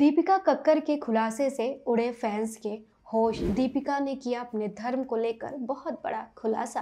दीपिका कक्कर के खुलासे से उड़े फैंस के होश दीपिका ने किया अपने धर्म को लेकर बहुत बड़ा खुलासा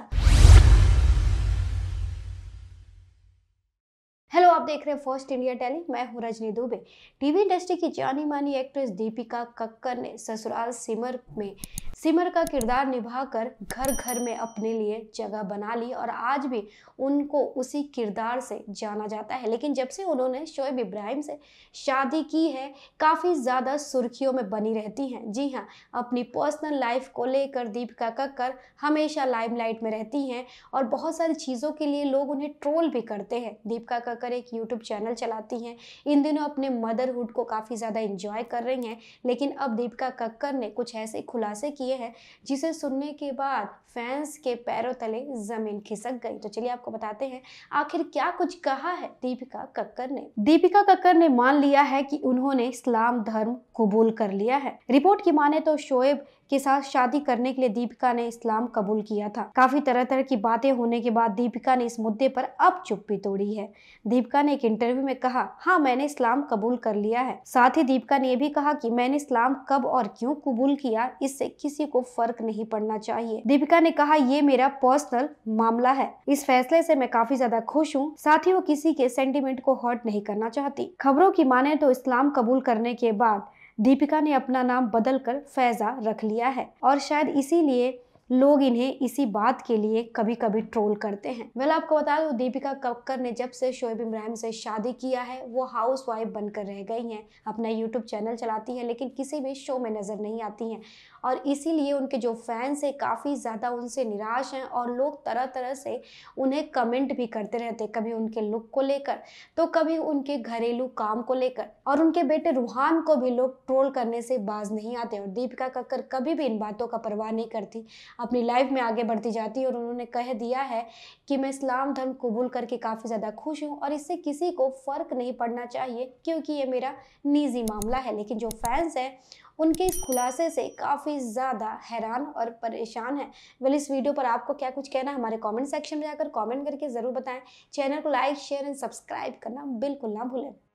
हेलो आप देख रहे हैं फर्स्ट इंडिया टेली मैं हूं रजनी दुबे टीवी इंडस्ट्री की जानी मानी एक्ट्रेस दीपिका कक्कर ने ससुराल सिमर में सिमर का किरदार निभाकर घर घर में अपने लिए जगह बना ली और आज भी उनको उसी किरदार से जाना जाता है लेकिन जब से उन्होंने शोएब इब्राहिम से शादी की है काफ़ी ज़्यादा सुर्खियों में बनी रहती हैं जी हाँ अपनी पर्सनल लाइफ को लेकर दीपिका कक्कर हमेशा लाइमलाइट में रहती हैं और बहुत सारी चीज़ों के लिए लोग उन्हें ट्रोल भी करते हैं दीपिका कक्कर एक यूट्यूब चैनल चलाती हैं इन दिनों अपने मदरहुड को काफ़ी ज़्यादा इंजॉय कर रही हैं लेकिन अब दीपिका कक्कर ने कुछ ऐसे खुलासे किए ये है जिसे सुनने के बाद फैंस के पैरों तले जमीन खिसक गई तो चलिए आपको बताते हैं आखिर क्या कुछ कहा है दीपिका कक्कर ने दीपिका कक्कर ने मान लिया है कि उन्होंने इस्लाम धर्म कबूल कर लिया है रिपोर्ट की माने तो शोएब के साथ शादी करने के लिए दीपिका ने इस्लाम कबूल किया था काफी तरह तरह की बातें होने के बाद दीपिका ने इस मुद्दे पर अब चुप्पी तोड़ी है दीपिका ने एक इंटरव्यू में कहा हाँ मैंने इस्लाम कबूल कर लिया है साथ ही दीपिका ने यह भी कहा की मैंने इस्लाम कब और क्यूँ कबूल किया इससे किसी को फर्क नहीं पड़ना चाहिए दीपिका ने कहा ये मेरा पर्सनल मामला है इस फैसले से मैं काफी ज्यादा खुश हूँ साथ ही वो किसी के सेंटिमेंट को हर्ट नहीं करना चाहती खबरों की माने तो इस्लाम कबूल करने के बाद दीपिका ने अपना नाम बदलकर फैजा रख लिया है और शायद इसीलिए लोग इन्हें इसी बात के लिए कभी कभी ट्रोल करते हैं वेल आपको बता दूँ दीपिका कक्कर ने जब से शोएब इब्राहिम से शादी किया है वो हाउस वाइफ बनकर रह गई हैं अपना यूट्यूब चैनल चलाती हैं लेकिन किसी भी शो में नज़र नहीं आती हैं और इसीलिए उनके जो फैंस हैं काफ़ी ज़्यादा उनसे निराश हैं और लोग तरह तरह से उन्हें कमेंट भी करते रहते कभी उनके लुक को लेकर तो कभी उनके घरेलू काम को लेकर और उनके बेटे रूहान को भी लोग ट्रोल करने से बाज नहीं आते और दीपिका कक्कर कभी भी इन बातों का परवाह नहीं करती अपनी लाइफ में आगे बढ़ती जाती है और उन्होंने कह दिया है कि मैं इस्लाम धर्म कबूल करके काफ़ी ज़्यादा खुश हूँ और इससे किसी को फ़र्क नहीं पड़ना चाहिए क्योंकि ये मेरा निजी मामला है लेकिन जो फैंस हैं उनके इस खुलासे से काफ़ी ज़्यादा हैरान और परेशान है वेल इस वीडियो पर आपको क्या कुछ कहना है हमारे कमेंट सेक्शन में जाकर कमेंट करके ज़रूर बताएं चैनल को लाइक शेयर एंड सब्सक्राइब करना बिल्कुल ना भूलें